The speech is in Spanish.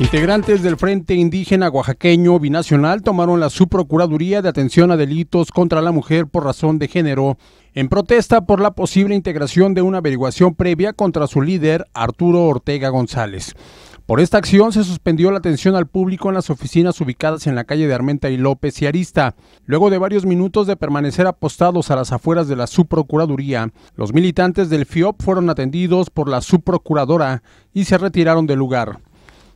Integrantes del Frente Indígena Oaxaqueño Binacional tomaron la Subprocuraduría de Atención a Delitos contra la Mujer por razón de género en protesta por la posible integración de una averiguación previa contra su líder Arturo Ortega González. Por esta acción se suspendió la atención al público en las oficinas ubicadas en la calle de Armenta y López y Arista. Luego de varios minutos de permanecer apostados a las afueras de la subprocuraduría, los militantes del FIOP fueron atendidos por la subprocuradora y se retiraron del lugar.